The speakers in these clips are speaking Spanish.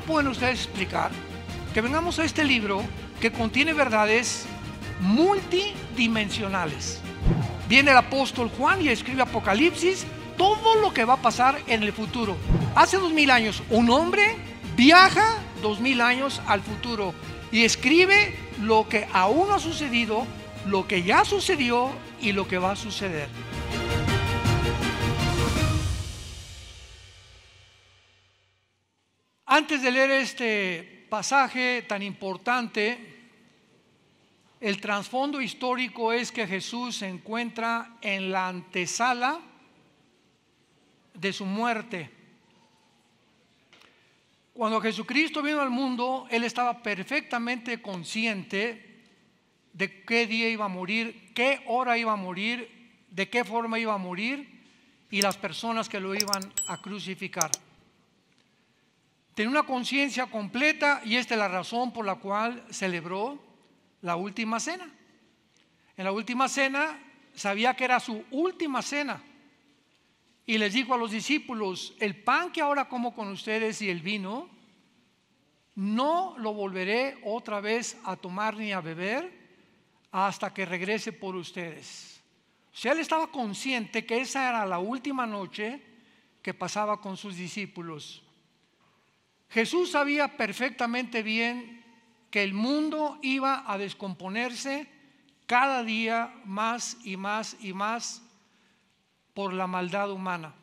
pueden ustedes explicar? Que vengamos a este libro que contiene verdades multidimensionales. Viene el apóstol Juan y escribe Apocalipsis, todo lo que va a pasar en el futuro. Hace dos mil años, un hombre viaja dos mil años al futuro y escribe lo que aún ha sucedido, lo que ya sucedió y lo que va a suceder. Antes de leer este pasaje tan importante, el trasfondo histórico es que Jesús se encuentra en la antesala de su muerte. Cuando Jesucristo vino al mundo, él estaba perfectamente consciente de qué día iba a morir, qué hora iba a morir, de qué forma iba a morir y las personas que lo iban a crucificar. Tenía una conciencia completa y esta es la razón por la cual celebró la última cena. En la última cena sabía que era su última cena y les dijo a los discípulos, el pan que ahora como con ustedes y el vino, no lo volveré otra vez a tomar ni a beber hasta que regrese por ustedes. O sea, él estaba consciente que esa era la última noche que pasaba con sus discípulos. Jesús sabía perfectamente bien que el mundo iba a descomponerse cada día más y más y más por la maldad humana.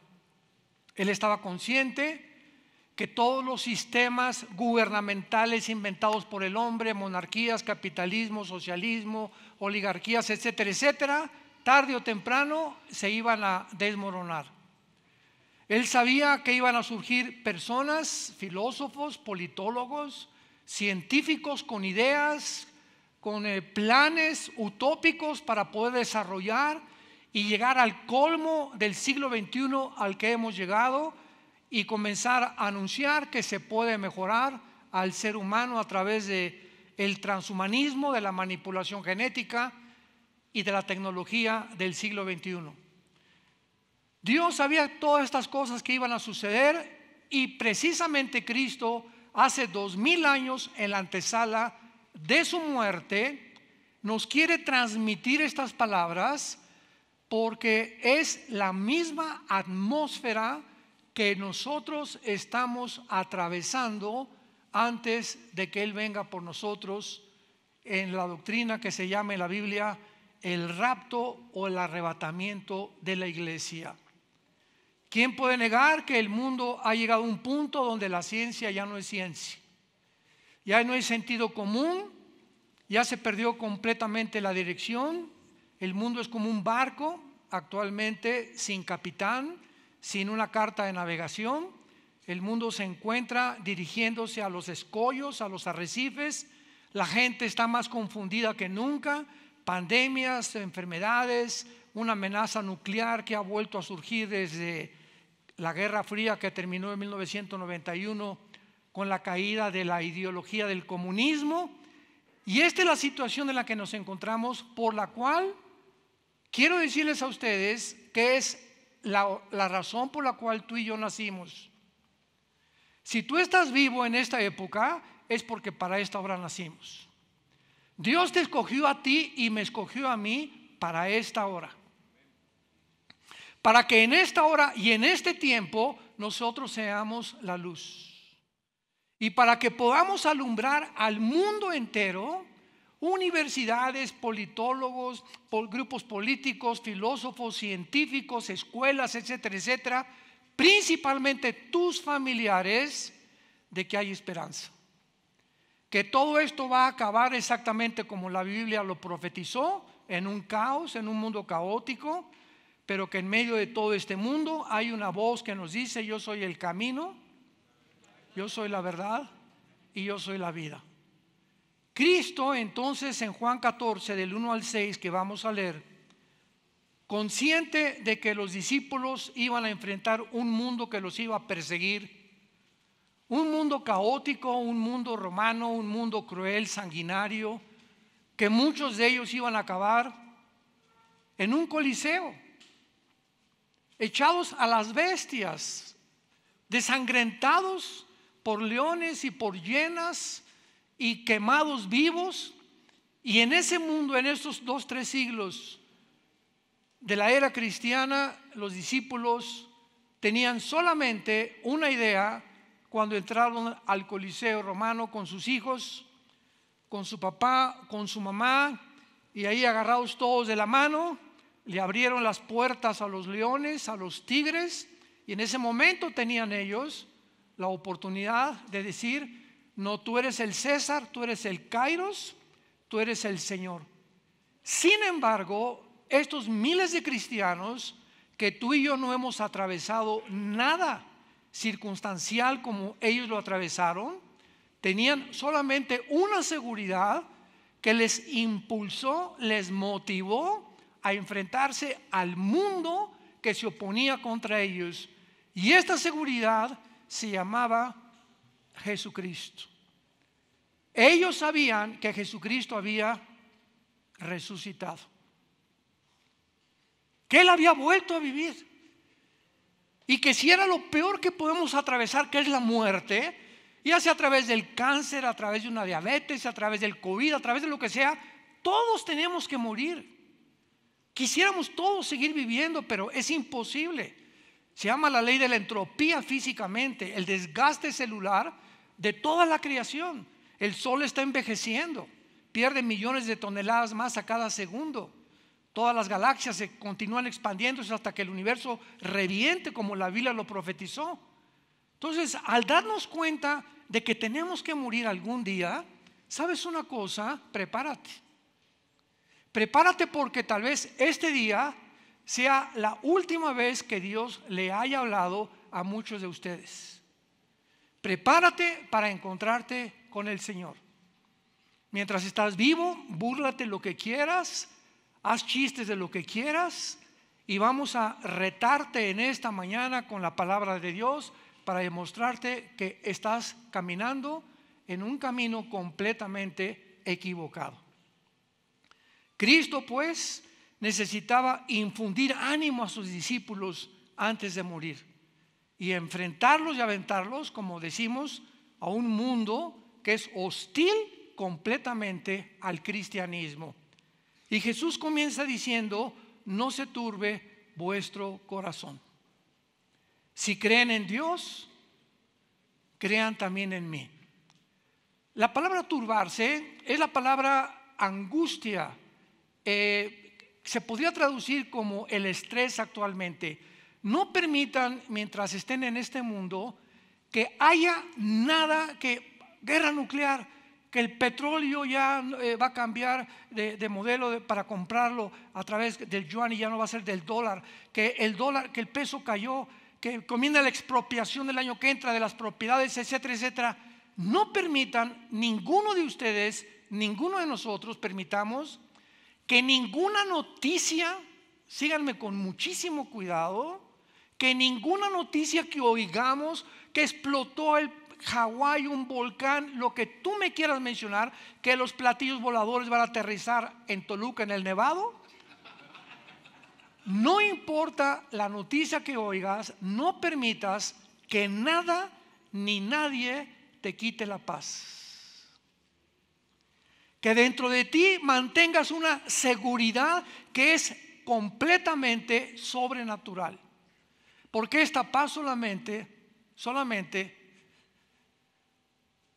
Él estaba consciente que todos los sistemas gubernamentales inventados por el hombre, monarquías, capitalismo, socialismo, oligarquías, etcétera, etcétera, tarde o temprano se iban a desmoronar. Él sabía que iban a surgir personas, filósofos, politólogos, científicos con ideas, con eh, planes utópicos para poder desarrollar y llegar al colmo del siglo XXI al que hemos llegado y comenzar a anunciar que se puede mejorar al ser humano a través de el transhumanismo, de la manipulación genética y de la tecnología del siglo XXI. Dios sabía todas estas cosas que iban a suceder y precisamente Cristo hace dos mil años en la antesala de su muerte nos quiere transmitir estas palabras porque es la misma atmósfera que nosotros estamos atravesando antes de que Él venga por nosotros en la doctrina que se llama en la Biblia el rapto o el arrebatamiento de la iglesia. ¿Quién puede negar que el mundo ha llegado a un punto donde la ciencia ya no es ciencia? Ya no hay sentido común, ya se perdió completamente la dirección, el mundo es como un barco actualmente sin capitán, sin una carta de navegación, el mundo se encuentra dirigiéndose a los escollos, a los arrecifes, la gente está más confundida que nunca, pandemias, enfermedades, una amenaza nuclear que ha vuelto a surgir desde la Guerra Fría que terminó en 1991 con la caída de la ideología del comunismo. Y esta es la situación en la que nos encontramos, por la cual quiero decirles a ustedes que es la, la razón por la cual tú y yo nacimos. Si tú estás vivo en esta época, es porque para esta hora nacimos. Dios te escogió a ti y me escogió a mí para esta hora para que en esta hora y en este tiempo nosotros seamos la luz. Y para que podamos alumbrar al mundo entero, universidades, politólogos, grupos políticos, filósofos, científicos, escuelas, etcétera, etcétera, principalmente tus familiares, de que hay esperanza. Que todo esto va a acabar exactamente como la Biblia lo profetizó, en un caos, en un mundo caótico, pero que en medio de todo este mundo hay una voz que nos dice, yo soy el camino, yo soy la verdad y yo soy la vida. Cristo entonces en Juan 14, del 1 al 6 que vamos a leer, consciente de que los discípulos iban a enfrentar un mundo que los iba a perseguir, un mundo caótico, un mundo romano, un mundo cruel, sanguinario, que muchos de ellos iban a acabar en un coliseo echados a las bestias, desangrentados por leones y por llenas y quemados vivos. Y en ese mundo, en estos dos, tres siglos de la era cristiana, los discípulos tenían solamente una idea cuando entraron al Coliseo romano con sus hijos, con su papá, con su mamá, y ahí agarrados todos de la mano, le abrieron las puertas a los leones, a los tigres, y en ese momento tenían ellos la oportunidad de decir, no, tú eres el César, tú eres el Kairos, tú eres el Señor. Sin embargo, estos miles de cristianos que tú y yo no hemos atravesado nada circunstancial como ellos lo atravesaron, tenían solamente una seguridad que les impulsó, les motivó a enfrentarse al mundo que se oponía contra ellos. Y esta seguridad se llamaba Jesucristo. Ellos sabían que Jesucristo había resucitado, que Él había vuelto a vivir y que si era lo peor que podemos atravesar, que es la muerte, ya sea a través del cáncer, a través de una diabetes, a través del COVID, a través de lo que sea, todos tenemos que morir. Quisiéramos todos seguir viviendo, pero es imposible. Se llama la ley de la entropía físicamente, el desgaste celular de toda la creación. El sol está envejeciendo, pierde millones de toneladas más a cada segundo. Todas las galaxias se continúan expandiéndose hasta que el universo reviente como la Biblia lo profetizó. Entonces, al darnos cuenta de que tenemos que morir algún día, ¿sabes una cosa? Prepárate. Prepárate porque tal vez este día sea la última vez que Dios le haya hablado a muchos de ustedes. Prepárate para encontrarte con el Señor. Mientras estás vivo, búrlate lo que quieras, haz chistes de lo que quieras y vamos a retarte en esta mañana con la palabra de Dios para demostrarte que estás caminando en un camino completamente equivocado. Cristo, pues, necesitaba infundir ánimo a sus discípulos antes de morir y enfrentarlos y aventarlos, como decimos, a un mundo que es hostil completamente al cristianismo. Y Jesús comienza diciendo, no se turbe vuestro corazón. Si creen en Dios, crean también en mí. La palabra turbarse es la palabra angustia eh, se podría traducir como el estrés actualmente. No permitan, mientras estén en este mundo, que haya nada que guerra nuclear, que el petróleo ya eh, va a cambiar de, modelo para comprarlo a través del yuan y ya no va a ser del dólar, que el dólar, que el peso cayó, que comienza la expropiación del año que entra de las propiedades, etcétera, etcétera. No permitan, ninguno de ustedes, ninguno de nosotros permitamos que ninguna noticia, síganme con muchísimo cuidado, que ninguna noticia que oigamos que explotó el Hawái, un volcán, lo que tú me quieras mencionar, que los platillos voladores van a aterrizar en Toluca, en el Nevado. No importa la noticia que oigas, no permitas que nada ni nadie te quite la paz que dentro de ti mantengas una seguridad que es completamente sobrenatural. Porque esta paz solamente, solamente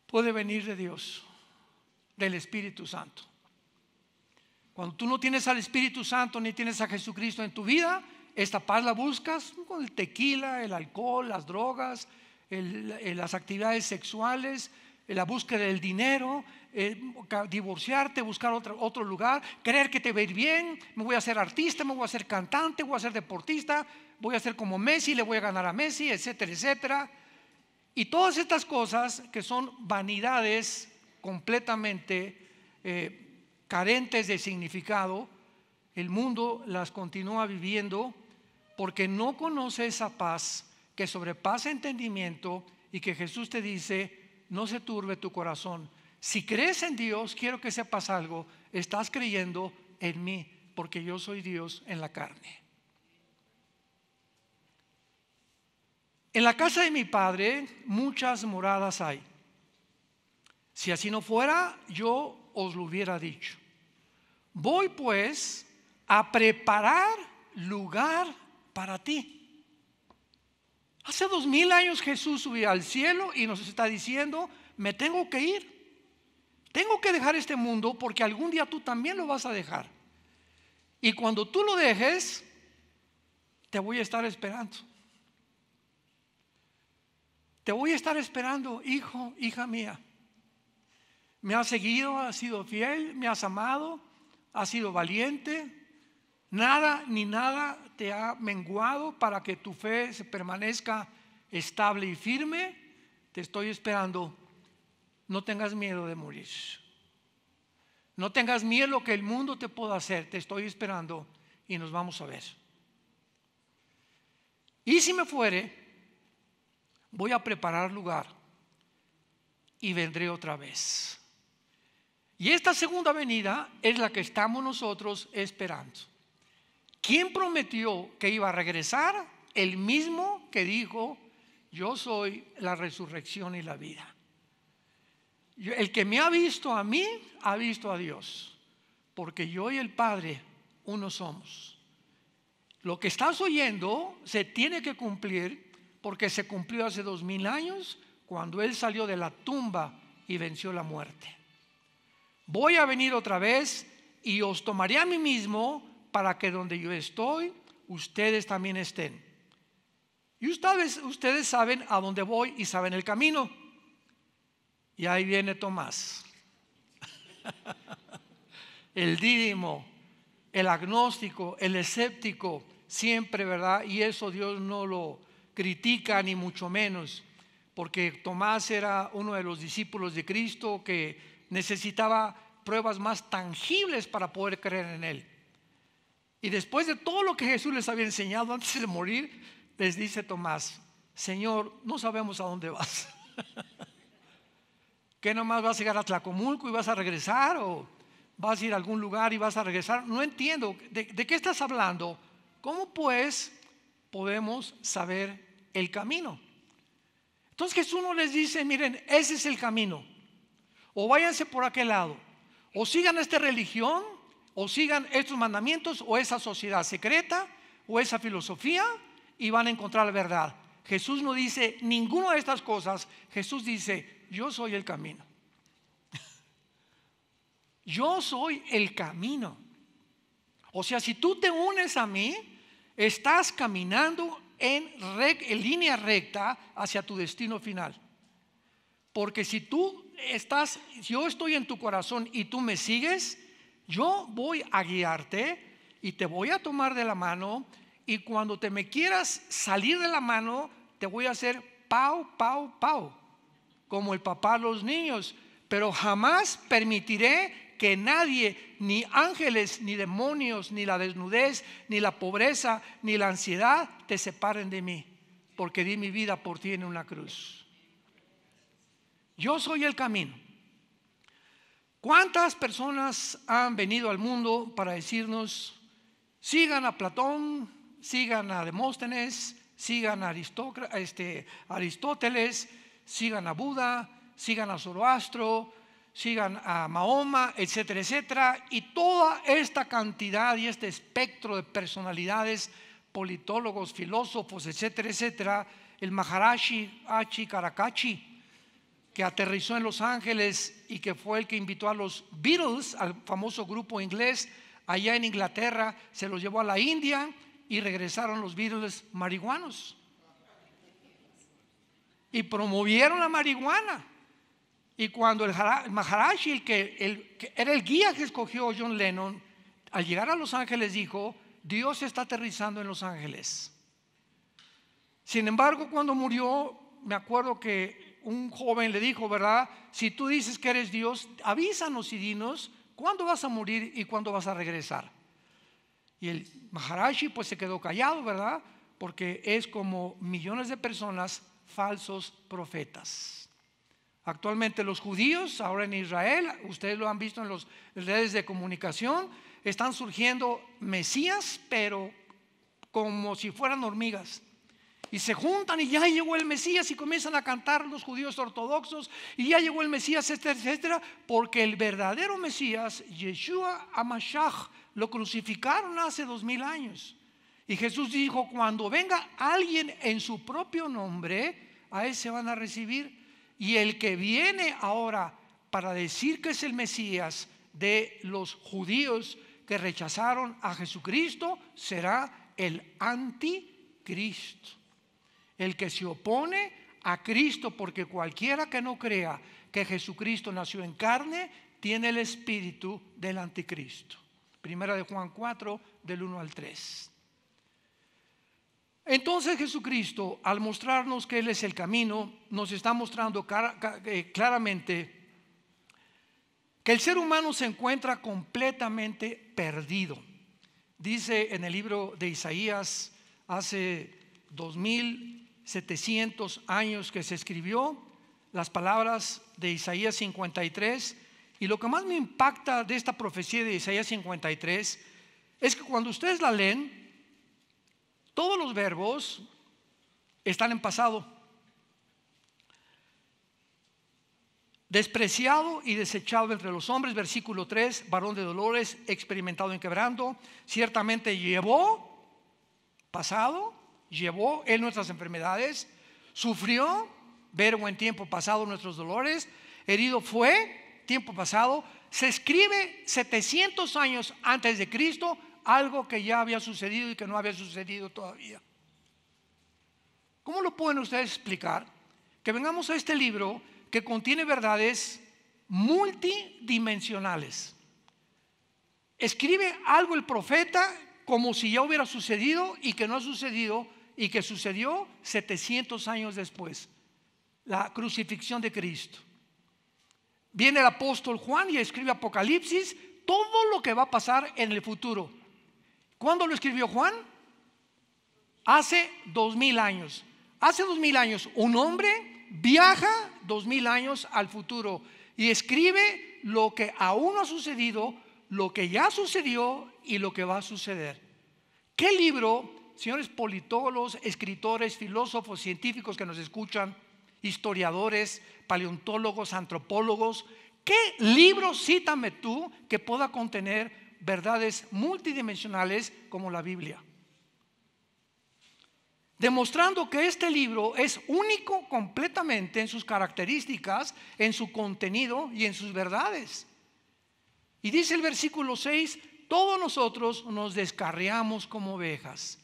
puede venir de Dios, del Espíritu Santo. Cuando tú no tienes al Espíritu Santo ni tienes a Jesucristo en tu vida, esta paz la buscas con el tequila, el alcohol, las drogas, las actividades sexuales, la búsqueda del dinero, eh, divorciarte, buscar otro, lugar, creer que te ve bien, me voy a ser artista, me voy a hacer cantante, voy a ser deportista, voy a ser como Messi, le voy a ganar a Messi, etcétera, etcétera. Y todas estas cosas que son vanidades completamente eh, carentes de significado, el mundo las continúa viviendo porque no conoce esa paz que sobrepasa entendimiento y que Jesús te dice, no se turbe tu corazón, si crees en Dios, quiero que sepas algo, estás creyendo en mí, porque yo soy Dios en la carne. En la casa de mi padre muchas moradas hay. Si así no fuera, yo os lo hubiera dicho. Voy pues a preparar lugar para ti. Hace dos mil años Jesús subió al cielo y nos está diciendo, me tengo que ir tengo que dejar este mundo porque algún día tú también lo vas a dejar. Y cuando tú lo dejes, te voy a estar esperando. Te voy a estar esperando, hijo, hija mía. Me has seguido, has sido fiel, me has amado, has sido valiente. Nada ni nada te ha menguado para que tu fe se permanezca estable y firme. Te estoy esperando no tengas miedo de morir. No tengas miedo lo que el mundo te pueda hacer. Te estoy esperando y nos vamos a ver. Y si me fuere, voy a preparar lugar y vendré otra vez. Y esta segunda venida es la que estamos nosotros esperando. ¿Quién prometió que iba a regresar? El mismo que dijo, yo soy la resurrección y la vida el que me ha visto a mí, ha visto a Dios, porque yo y el Padre uno somos. Lo que estás oyendo se tiene que cumplir porque se cumplió hace dos mil años cuando Él salió de la tumba y venció la muerte. Voy a venir otra vez y os tomaré a mí mismo para que donde yo estoy, ustedes también estén. Y ustedes saben a dónde voy y saben el camino. Y ahí viene Tomás, el dídimo, el agnóstico, el escéptico, siempre, ¿verdad? Y eso Dios no lo critica ni mucho menos, porque Tomás era uno de los discípulos de Cristo que necesitaba pruebas más tangibles para poder creer en Él. Y después de todo lo que Jesús les había enseñado antes de morir, les dice Tomás, Señor, no sabemos a dónde vas. Que nomás vas a llegar a Tlacomulco y vas a regresar? ¿O vas a ir a algún lugar y vas a regresar? No entiendo. ¿De, qué estás hablando? ¿Cómo pues podemos saber el camino? Entonces Jesús no les dice, miren, ese es el camino. O váyanse por aquel lado. O sigan esta religión, o sigan estos mandamientos, o esa sociedad secreta, o esa filosofía, y van a encontrar la verdad. Jesús no dice ninguna de estas cosas. Jesús dice, yo soy el camino. Yo soy el camino. O sea, si tú te unes a mí, estás caminando en, línea recta hacia tu destino final. Porque si tú estás, yo estoy en tu corazón y tú me sigues, yo voy a guiarte y te voy a tomar de la mano y cuando te me quieras salir de la mano, te voy a hacer pau, pau, pau como el papá a los niños, pero jamás permitiré que nadie, ni ángeles, ni demonios, ni la desnudez, ni la pobreza, ni la ansiedad, te separen de mí, porque di mi vida por ti en una cruz. Yo soy el camino. ¿Cuántas personas han venido al mundo para decirnos, sigan a Platón, sigan a Demóstenes, sigan a, este, Aristóteles, sigan a Buda, sigan a Zoroastro, sigan a Mahoma, etcétera, etcétera. Y toda esta cantidad y este espectro de personalidades, politólogos, filósofos, etcétera, etcétera, el Maharashi Hachi Karakachi, que aterrizó en Los Ángeles y que fue el que invitó a los Beatles, al famoso grupo inglés, allá en Inglaterra, se los llevó a la India y regresaron los Beatles marihuanos y promovieron la marihuana. Y cuando el, Maharashi, el que, el que era el guía que escogió John Lennon, al llegar a Los Ángeles dijo, Dios está aterrizando en Los Ángeles. Sin embargo, cuando murió, me acuerdo que un joven le dijo, ¿verdad? Si tú dices que eres Dios, avísanos y dinos cuándo vas a morir y cuándo vas a regresar. Y el Maharashi pues se quedó callado, ¿verdad? Porque es como millones de personas falsos profetas. Actualmente los judíos, ahora en Israel, ustedes lo han visto en las redes de comunicación, están surgiendo mesías, pero como si fueran hormigas. Y se juntan y ya llegó el Mesías y comienzan a cantar los judíos ortodoxos y ya llegó el Mesías, etcétera, etcétera, porque el verdadero Mesías, Yeshua Amashach, lo crucificaron hace dos mil años. Y Jesús dijo, cuando venga alguien en su propio nombre, a él se van a recibir. Y el que viene ahora para decir que es el Mesías de los judíos que rechazaron a Jesucristo, será el anticristo. El que se opone a Cristo, porque cualquiera que no crea que Jesucristo nació en carne, tiene el espíritu del anticristo. Primera de Juan 4, del 1 al 3. Entonces Jesucristo, al mostrarnos que Él es el camino, nos está mostrando eh, claramente que el ser humano se encuentra completamente perdido. Dice en el libro de Isaías hace 2700 años que se escribió las palabras de Isaías 53 y lo que más me impacta de esta profecía de Isaías 53 es que cuando ustedes la leen, todos los verbos están en pasado. Despreciado y desechado entre los hombres, versículo 3, varón de dolores, experimentado en quebrando ciertamente llevó, pasado, llevó él nuestras enfermedades, sufrió, verbo en tiempo pasado nuestros dolores, herido fue, tiempo pasado, se escribe 700 años antes de Cristo algo que ya había sucedido y que no había sucedido todavía. ¿Cómo lo pueden ustedes explicar? Que vengamos a este libro que contiene verdades multidimensionales. Escribe algo el profeta como si ya hubiera sucedido y que no ha sucedido y que sucedió 700 años después, la crucifixión de Cristo. Viene el apóstol Juan y escribe Apocalipsis, todo lo que va a pasar en el futuro. ¿Cuándo lo escribió Juan? Hace dos mil años. Hace dos mil años un hombre viaja dos mil años al futuro y escribe lo que aún no ha sucedido, lo que ya sucedió y lo que va a suceder. ¿Qué libro, señores politólogos, escritores, filósofos, científicos que nos escuchan, historiadores, paleontólogos, antropólogos, qué libro cítame tú que pueda contener verdades multidimensionales como la Biblia. Demostrando que este libro es único completamente en sus características, en su contenido y en sus verdades. Y dice el versículo 6, todos nosotros nos descarriamos como ovejas.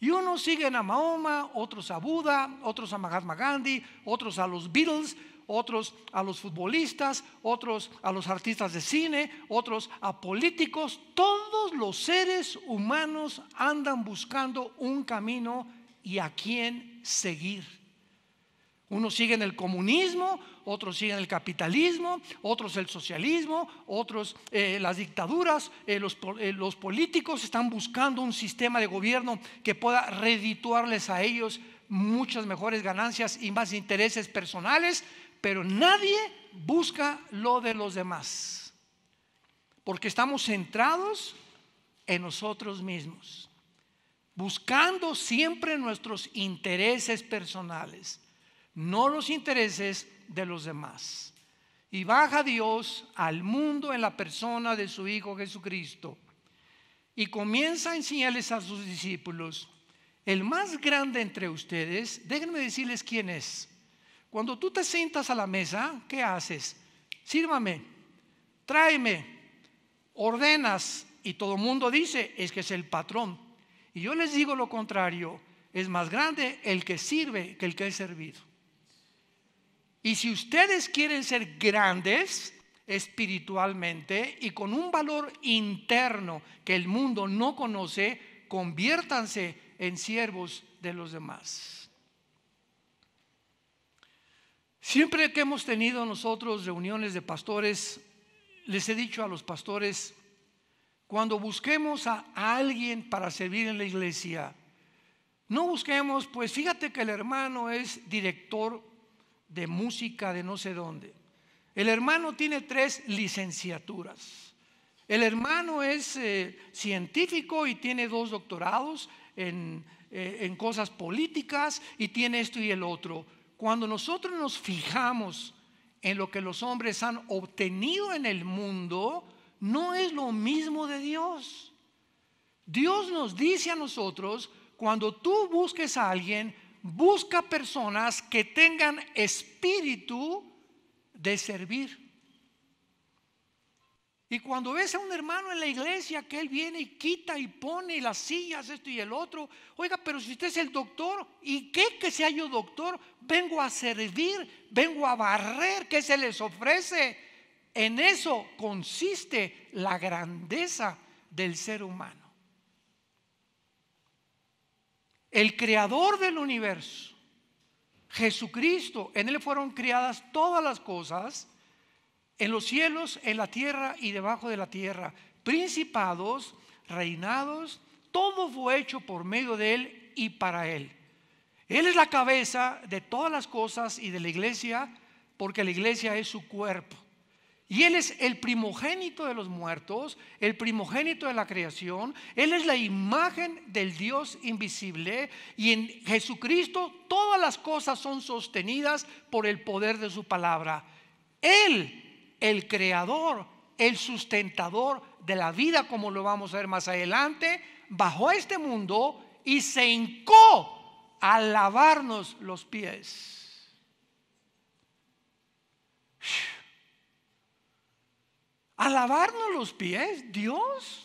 Y unos siguen a Mahoma, otros a Buda, otros a Mahatma Gandhi, otros a los Beatles, otros a los futbolistas, otros a los artistas de cine, otros a políticos. Todos los seres humanos andan buscando un camino y a quién seguir. Unos siguen el comunismo, otros siguen el capitalismo, otros el socialismo, otros eh, las dictaduras, eh, eh, los políticos están buscando un sistema de gobierno que pueda redituarles a ellos muchas mejores ganancias y más intereses personales, pero nadie busca lo de los demás, porque estamos centrados en nosotros mismos, buscando siempre nuestros intereses personales, no los intereses de los demás. Y baja Dios al mundo en la persona de su Hijo Jesucristo y comienza a enseñarles a sus discípulos, el más grande entre ustedes, déjenme decirles quién es cuando tú te sientas a la mesa, ¿qué haces? Sírvame, tráeme, ordenas y todo el mundo dice es que es el patrón. Y yo les digo lo contrario, es más grande el que sirve que el que es servido. Y si ustedes quieren ser grandes espiritualmente y con un valor interno que el mundo no conoce, conviértanse en siervos de los demás. Siempre que hemos tenido nosotros reuniones de pastores, les he dicho a los pastores, cuando busquemos a alguien para servir en la iglesia, no busquemos, pues fíjate que el hermano es director de música de no sé dónde. El hermano tiene tres licenciaturas. El hermano es eh, científico y tiene dos doctorados en, eh, en cosas políticas y tiene esto y el otro cuando nosotros nos fijamos en lo que los hombres han obtenido en el mundo, no es lo mismo de Dios. Dios nos dice a nosotros, cuando tú busques a alguien, busca personas que tengan espíritu de servir. Y cuando ves a un hermano en la iglesia que él viene y quita y pone las sillas, esto y el otro, oiga, pero si usted es el doctor, ¿y qué que sea yo doctor? Vengo a servir, vengo a barrer, ¿qué se les ofrece? En eso consiste la grandeza del ser humano. El creador del universo, Jesucristo, en él fueron criadas todas las cosas en los cielos, en la tierra y debajo de la tierra, principados, reinados, todo fue hecho por medio de Él y para Él. Él es la cabeza de todas las cosas y de la iglesia, porque la iglesia es su cuerpo. Y Él es el primogénito de los muertos, el primogénito de la creación. Él es la imagen del Dios invisible. Y en Jesucristo todas las cosas son sostenidas por el poder de su palabra. Él el creador, el sustentador de la vida, como lo vamos a ver más adelante, bajó a este mundo y se hincó a lavarnos los pies. A lavarnos los pies, Dios.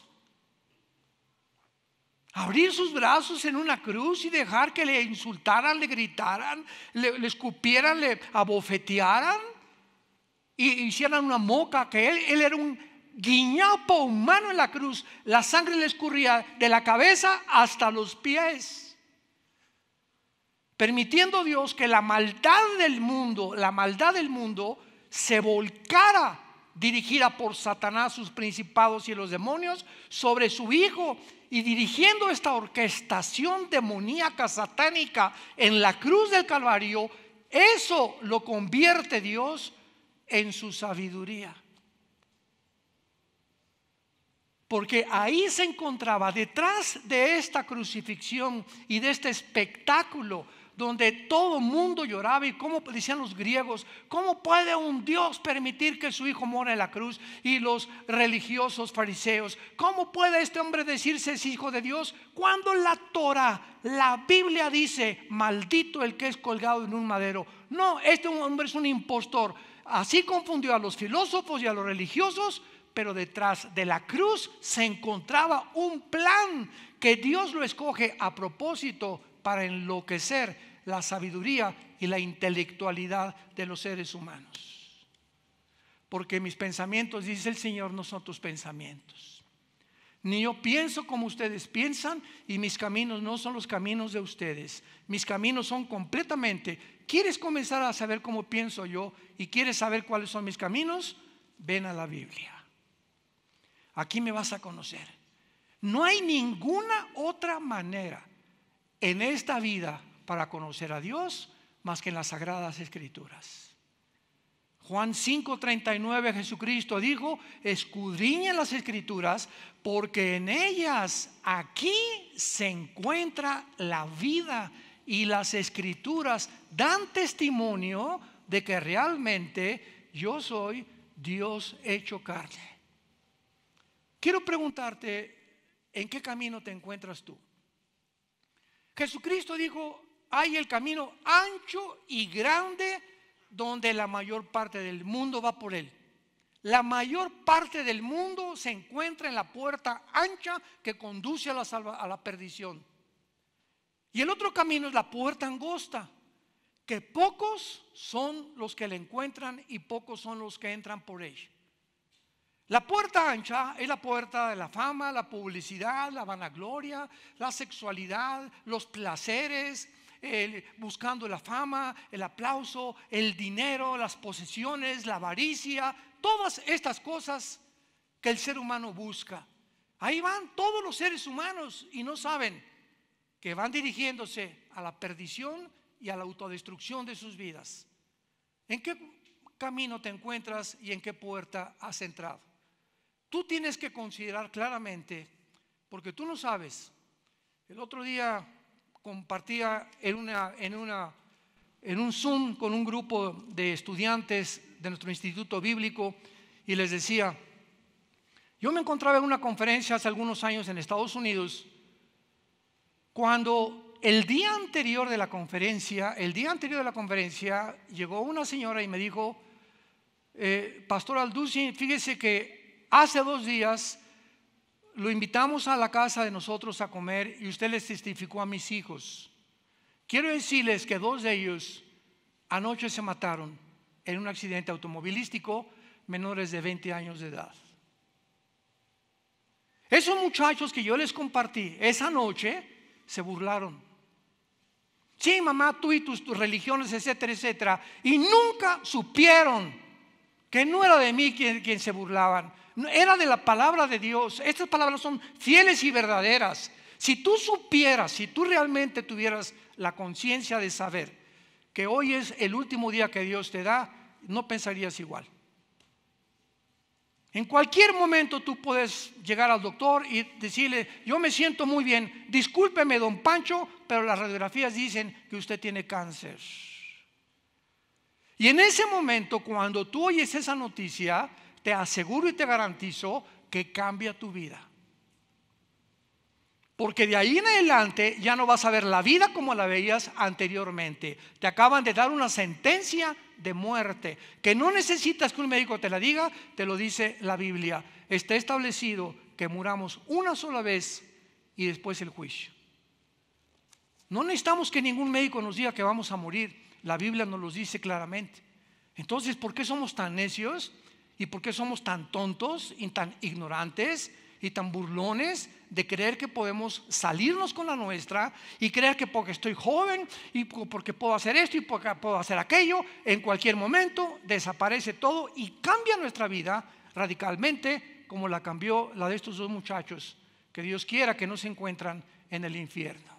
Abrir sus brazos en una cruz y dejar que le insultaran, le gritaran, le, le escupieran, le abofetearan y hicieran una moca, que él, él era un guiñapo humano en la cruz, la sangre le escurría de la cabeza hasta los pies, permitiendo Dios que la maldad del mundo, la maldad del mundo, se volcara dirigida por Satanás, sus principados y los demonios, sobre su hijo y dirigiendo esta orquestación demoníaca satánica en la cruz del Calvario, eso lo convierte Dios en su sabiduría. Porque ahí se encontraba, detrás de esta crucifixión y de este espectáculo, donde todo el mundo lloraba y como decían los griegos, ¿cómo puede un Dios permitir que su hijo mora en la cruz? Y los religiosos fariseos, ¿cómo puede este hombre decirse es hijo de Dios cuando la Torah, la Biblia dice, maldito el que es colgado en un madero? No, este hombre es un impostor. Así confundió a los filósofos y a los religiosos, pero detrás de la cruz se encontraba un plan que Dios lo escoge a propósito para enloquecer la sabiduría y la intelectualidad de los seres humanos. Porque mis pensamientos, dice el Señor, no son tus pensamientos. Ni yo pienso como ustedes piensan y mis caminos no son los caminos de ustedes. Mis caminos son completamente ¿Quieres comenzar a saber cómo pienso yo y quieres saber cuáles son mis caminos? Ven a la Biblia. Aquí me vas a conocer. No hay ninguna otra manera en esta vida para conocer a Dios más que en las sagradas escrituras. Juan 5:39 Jesucristo dijo, Escudriña las escrituras porque en ellas aquí se encuentra la vida y las escrituras dan testimonio de que realmente yo soy Dios hecho carne. Quiero preguntarte, ¿en qué camino te encuentras tú? Jesucristo dijo, hay el camino ancho y grande donde la mayor parte del mundo va por él. La mayor parte del mundo se encuentra en la puerta ancha que conduce a la, a la perdición. Y el otro camino es la puerta angosta, que pocos son los que la encuentran y pocos son los que entran por ella. La puerta ancha es la puerta de la fama, la publicidad, la vanagloria, la sexualidad, los placeres, buscando la fama, el aplauso, el dinero, las posesiones, la avaricia, todas estas cosas que el ser humano busca. Ahí van todos los seres humanos y no saben que van dirigiéndose a la perdición y a la autodestrucción de sus vidas. ¿En qué camino te encuentras y en qué puerta has entrado? Tú tienes que considerar claramente, porque tú no sabes. El otro día compartía en, una, en, en un Zoom con un grupo de estudiantes de nuestro instituto bíblico y les decía, yo me encontraba en una conferencia hace algunos años en Estados Unidos cuando el día anterior de la conferencia, el día anterior de la conferencia, llegó una señora y me dijo, eh, Pastor Alducin, fíjese que hace dos días lo invitamos a la casa de nosotros a comer y usted les testificó a mis hijos. Quiero decirles que dos de ellos anoche se mataron en un accidente automovilístico menores de 20 años de edad. Esos muchachos que yo les compartí esa noche se burlaron. Sí, mamá, tú y tus, tus religiones, etcétera, etcétera. Y nunca supieron que no era de mí quien, quien se burlaban. Era de la palabra de Dios. Estas palabras son fieles y verdaderas. Si tú supieras, si tú realmente tuvieras la conciencia de saber que hoy es el último día que Dios te da, no pensarías igual. En cualquier momento tú puedes llegar al doctor y decirle, yo me siento muy bien, discúlpeme don Pancho, pero las radiografías dicen que usted tiene cáncer. Y en ese momento, cuando tú oyes esa noticia, te aseguro y te garantizo que cambia tu vida. Porque de ahí en adelante ya no vas a ver la vida como la veías anteriormente. Te acaban de dar una sentencia de muerte, que no necesitas que un médico te la diga, te lo dice la Biblia. Está establecido que muramos una sola vez y después el juicio. No necesitamos que ningún médico nos diga que vamos a morir. La Biblia nos lo dice claramente. Entonces, ¿por qué somos tan necios? ¿Y por qué somos tan tontos y tan ignorantes? y tan burlones de creer que podemos salirnos con la nuestra y creer que porque estoy joven y porque puedo hacer esto y porque puedo hacer aquello, en cualquier momento desaparece todo y cambia nuestra vida radicalmente como la cambió la de estos dos muchachos, que Dios quiera que no se encuentran en el infierno.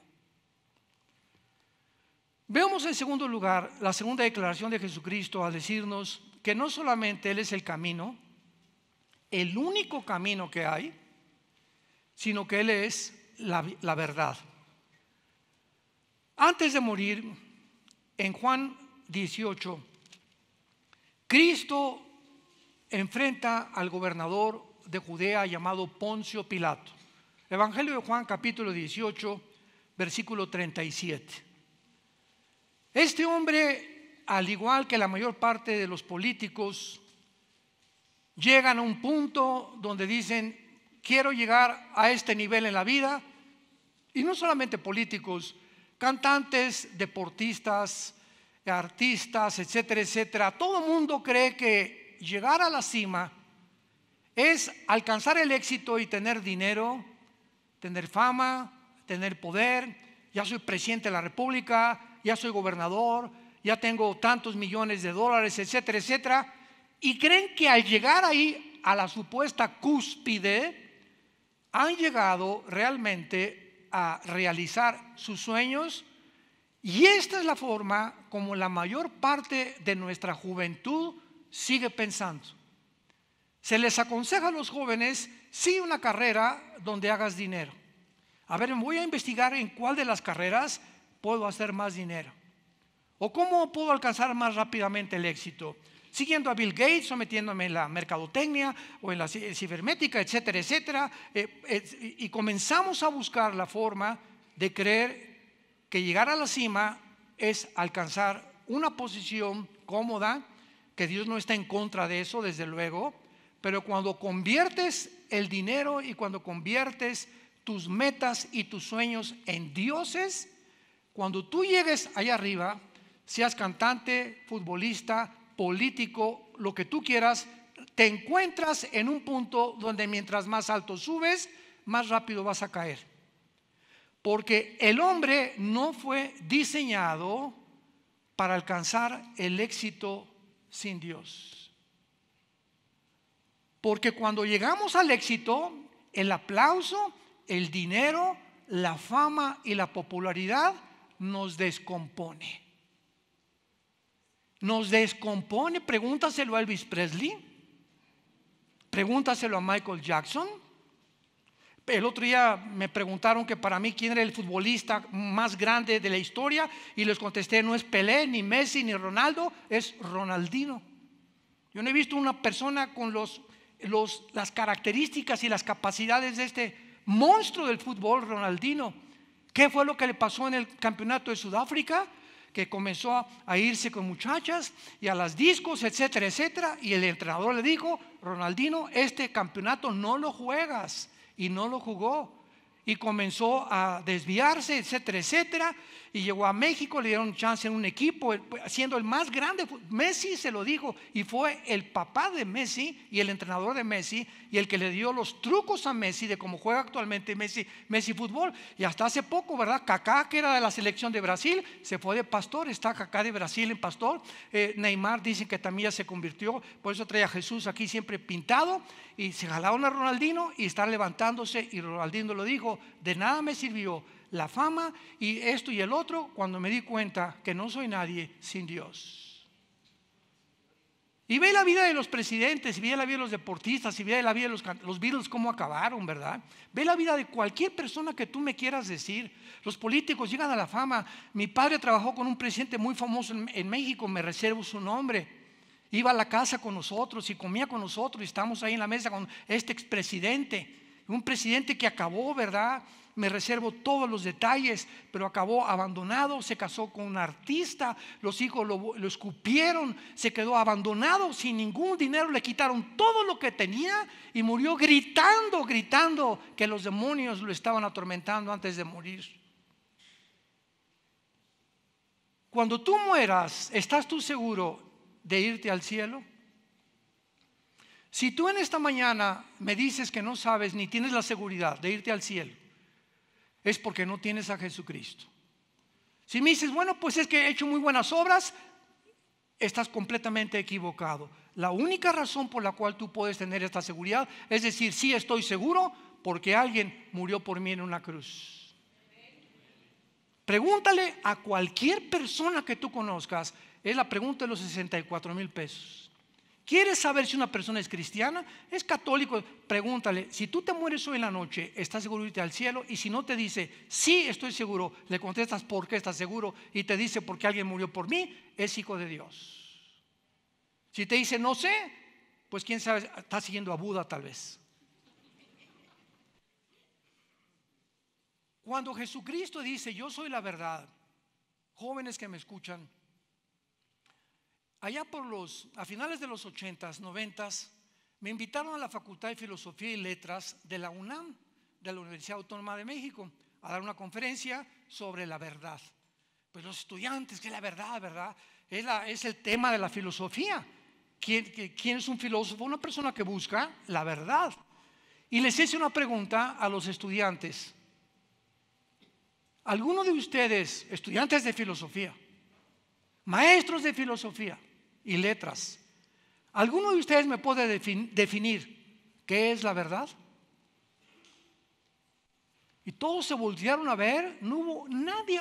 Veamos en segundo lugar la segunda declaración de Jesucristo al decirnos que no solamente Él es el camino, el único camino que hay, sino que Él es la, verdad. Antes de morir, en Juan 18, Cristo enfrenta al gobernador de Judea llamado Poncio Pilato. Evangelio de Juan capítulo 18, versículo 37. Este hombre, al igual que la mayor parte de los políticos, llegan a un punto donde dicen, quiero llegar a este nivel en la vida, y no solamente políticos, cantantes, deportistas, artistas, etcétera, etcétera, todo el mundo cree que llegar a la cima es alcanzar el éxito y tener dinero, tener fama, tener poder, ya soy presidente de la República, ya soy gobernador, ya tengo tantos millones de dólares, etcétera, etcétera, y creen que al llegar ahí a la supuesta cúspide, han llegado realmente a realizar sus sueños y esta es la forma como la mayor parte de nuestra juventud sigue pensando. Se les aconseja a los jóvenes, sí, una carrera donde hagas dinero. A ver, voy a investigar en cuál de las carreras puedo hacer más dinero. ¿O cómo puedo alcanzar más rápidamente el éxito? siguiendo a Bill Gates sometiéndome en la mercadotecnia o en la cibermética, etcétera, etcétera. Eh, y comenzamos a buscar la forma de creer que llegar a la cima es alcanzar una posición cómoda, que Dios no está en contra de eso, desde luego, pero cuando conviertes el dinero y cuando conviertes tus metas y tus sueños en dioses, cuando tú llegues allá arriba, seas cantante, futbolista, político, lo que tú quieras, te encuentras en un punto donde mientras más alto subes, más rápido vas a caer. Porque el hombre no fue diseñado para alcanzar el éxito sin Dios. Porque cuando llegamos al éxito, el aplauso, el dinero, la fama y la popularidad nos descompone nos descompone. Pregúntaselo a Elvis Presley. Pregúntaselo a Michael Jackson. El otro día me preguntaron que para mí quién era el futbolista más grande de la historia y les contesté, no es Pelé, ni Messi, ni Ronaldo, es Ronaldino. Yo no he visto una persona con los, las características y las capacidades de este monstruo del fútbol, Ronaldino. ¿Qué fue lo que le pasó en el campeonato de Sudáfrica? que comenzó a irse con muchachas y a las discos, etcétera, etcétera. Y el entrenador le dijo, Ronaldino, este campeonato no lo juegas. Y no lo jugó. Y comenzó a desviarse, etcétera, etcétera y llegó a México, le dieron chance en un equipo, pues, siendo el más grande. Messi se lo dijo y fue el papá de Messi y el entrenador de Messi y el que le dio los trucos a Messi de cómo juega actualmente Messi, Messi fútbol. Y hasta hace poco, ¿verdad? Cacá que era de la selección de Brasil, se fue de pastor, está Cacá de Brasil en pastor. Eh, Neymar dicen que también ya se convirtió, por eso traía a Jesús aquí siempre pintado y se jalaron a Ronaldino y está levantándose y Ronaldinho lo dijo, de nada me sirvió la fama y esto y el otro, cuando me di cuenta que no soy nadie sin Dios. Y ve la vida de los presidentes, y ve la vida de los deportistas, y ve la vida de los, los Beatles, cómo acabaron, ¿verdad? Ve la vida de cualquier persona que tú me quieras decir. Los políticos llegan a la fama. Mi padre trabajó con un presidente muy famoso en, México, me reservo su nombre iba a la casa con nosotros y comía con nosotros y estamos ahí en la mesa con este expresidente, un presidente que acabó, ¿verdad? me reservo todos los detalles, pero acabó abandonado, se casó con un artista, los hijos lo, lo escupieron, se quedó abandonado sin ningún dinero, le quitaron todo lo que tenía y murió gritando, gritando que los demonios lo estaban atormentando antes de morir. Cuando tú mueras, ¿estás tú seguro de irte al cielo? Si tú en esta mañana me dices que no sabes ni tienes la seguridad de irte al cielo, es porque no tienes a Jesucristo. Si me dices, bueno, pues es que he hecho muy buenas obras, estás completamente equivocado. La única razón por la cual tú puedes tener esta seguridad es decir, sí estoy seguro porque alguien murió por mí en una cruz. Pregúntale a cualquier persona que tú conozcas, es la pregunta de los 64 mil pesos. ¿Quieres saber si una persona es cristiana? ¿Es católico? Pregúntale, si tú te mueres hoy en la noche, ¿estás seguro de irte al cielo? Y si no te dice, sí, estoy seguro, le contestas, ¿por qué estás seguro? Y te dice, porque alguien murió por mí, es hijo de Dios. Si te dice, no sé, pues quién sabe, está siguiendo a Buda tal vez. Cuando Jesucristo dice, yo soy la verdad, jóvenes que me escuchan, allá por los, a finales de los 80s, 90s, me invitaron a la Facultad de Filosofía y Letras de la UNAM, de la Universidad Autónoma de México, a dar una conferencia sobre la verdad. Pues los estudiantes, que la verdad, ¿verdad? Es, el tema de la filosofía. ¿Quién, ¿Quién es un filósofo? Una persona que busca la verdad. Y les hice una pregunta a los estudiantes. ¿Alguno de ustedes, estudiantes de filosofía, maestros de filosofía, y letras. ¿Alguno de ustedes me puede definir qué es la verdad? Y todos se voltearon a ver, no hubo nadie,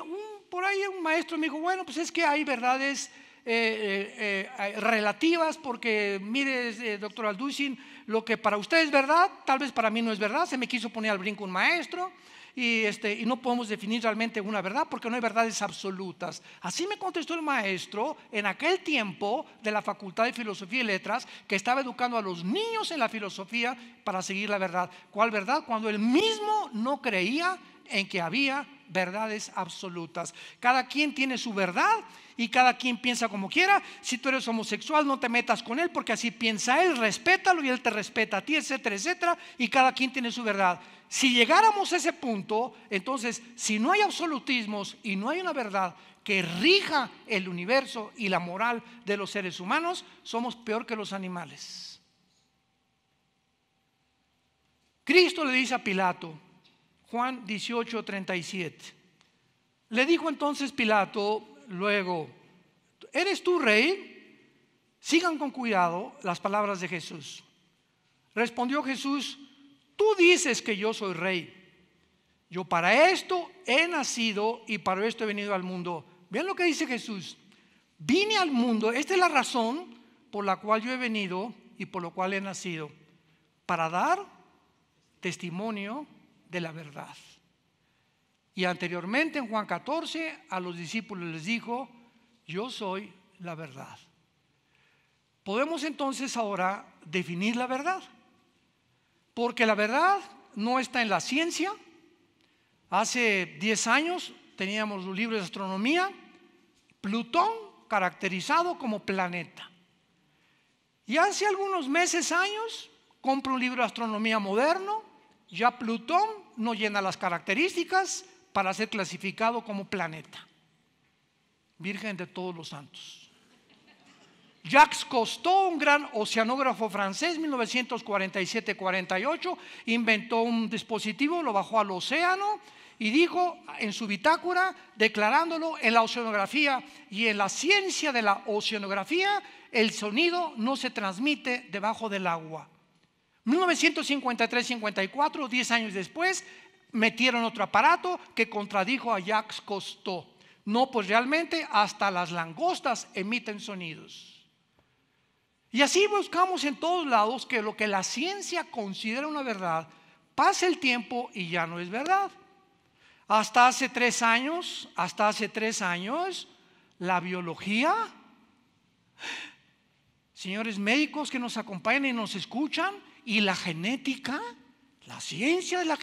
por ahí un maestro me dijo, bueno, pues es que hay verdades eh, eh, eh, relativas porque, mire, doctor Aldusin lo que para usted es verdad, tal vez para mí no es verdad, se me quiso poner al brinco un maestro, este, y, no podemos definir realmente una verdad porque no hay verdades absolutas. Así me contestó el maestro en aquel tiempo de la Facultad de Filosofía y Letras que estaba educando a los niños en la filosofía para seguir la verdad. ¿Cuál verdad? Cuando él mismo no creía en que había verdades absolutas. Cada quien tiene su verdad y cada quien piensa como quiera. Si tú eres homosexual, no te metas con él porque así piensa él, respétalo y él te respeta a ti, etcétera, etcétera, y cada quien tiene su verdad. Si llegáramos a ese punto, entonces, si no hay absolutismos y no hay una verdad que rija el universo y la moral de los seres humanos, somos peor que los animales. Cristo le dice a Pilato, Juan 18, 37, le dijo entonces Pilato, luego, ¿eres tú rey? Sigan con cuidado las palabras de Jesús. Respondió Jesús, tú dices que yo soy rey. Yo para esto he nacido y para esto he venido al mundo. Vean lo que dice Jesús. Vine al mundo, esta es la razón por la cual yo he venido y por lo cual he nacido, para dar testimonio de la verdad. Y anteriormente en Juan 14 a los discípulos les dijo, yo soy la verdad. Podemos entonces ahora definir la verdad, porque la verdad no está en la ciencia. Hace 10 años teníamos un libro de astronomía, Plutón caracterizado como planeta. Y hace algunos meses, años, compro un libro de astronomía moderno, ya Plutón no llena las características, para ser clasificado como planeta. Virgen de todos los santos. Jacques costó, un gran oceanógrafo francés, 1947-48, inventó un dispositivo, lo bajó al océano y dijo en su bitácora, declarándolo en la oceanografía y en la ciencia de la oceanografía, el sonido no se transmite debajo del agua. 1953-54, 10 años después, metieron otro aparato que contradijo a Jacques Costó. No, pues realmente hasta las langostas emiten sonidos. Y así buscamos en todos lados que lo que la ciencia considera una verdad, pasa el tiempo y ya no es verdad. Hasta hace tres años, hasta hace tres años, la biología, señores médicos que nos acompañan y nos escuchan, y la genética, la ciencia de la,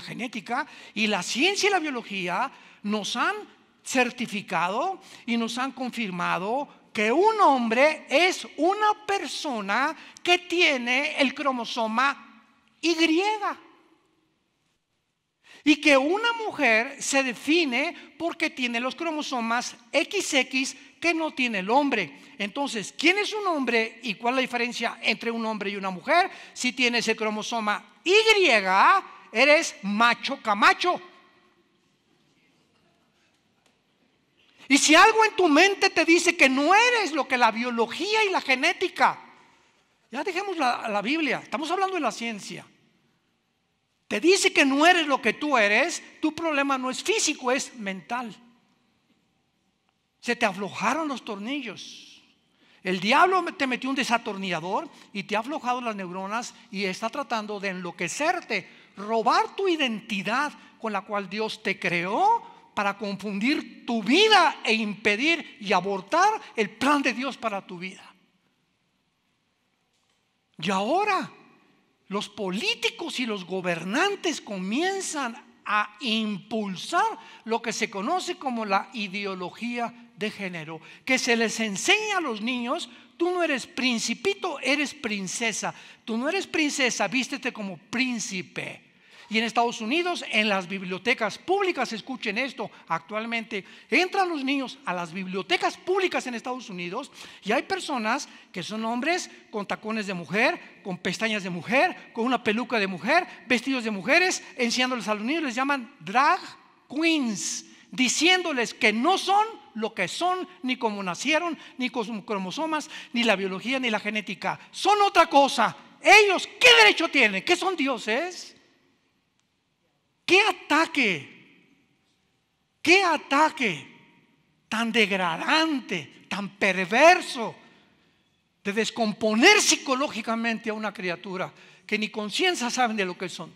genética y la ciencia y la biología nos han certificado y nos han confirmado que un hombre es una persona que tiene el cromosoma Y y que una mujer se define porque tiene los cromosomas XX que no tiene el hombre. Entonces, ¿quién es un hombre y cuál es la diferencia entre un hombre y una mujer? Si tienes el cromosoma Y, eres macho camacho. Y si algo en tu mente te dice que no eres lo que la biología y la genética, ya dejemos la, la Biblia, estamos hablando de la ciencia te dice que no eres lo que tú eres, tu problema no es físico, es mental. Se te aflojaron los tornillos. El diablo te metió un desatornillador y te ha aflojado las neuronas y está tratando de enloquecerte, robar tu identidad con la cual Dios te creó para confundir tu vida e impedir y abortar el plan de Dios para tu vida. Y ahora los políticos y los gobernantes comienzan a impulsar lo que se conoce como la ideología de género, que se les enseña a los niños, tú no eres principito, eres princesa. Tú no eres princesa, vístete como príncipe. Y en Estados Unidos, en las bibliotecas públicas, escuchen esto, actualmente entran los niños a las bibliotecas públicas en Estados Unidos y hay personas que son hombres con tacones de mujer, con pestañas de mujer, con una peluca de mujer, vestidos de mujeres, enseñándoles a los niños, les llaman drag queens, diciéndoles que no son lo que son, ni cómo nacieron, ni con sus cromosomas, ni la biología, ni la genética. Son otra cosa. Ellos, ¿qué derecho tienen? ¿Qué son dioses? ¿Qué ataque? ¿Qué ataque tan degradante, tan perverso de descomponer psicológicamente a una criatura que ni conciencia saben de lo que son?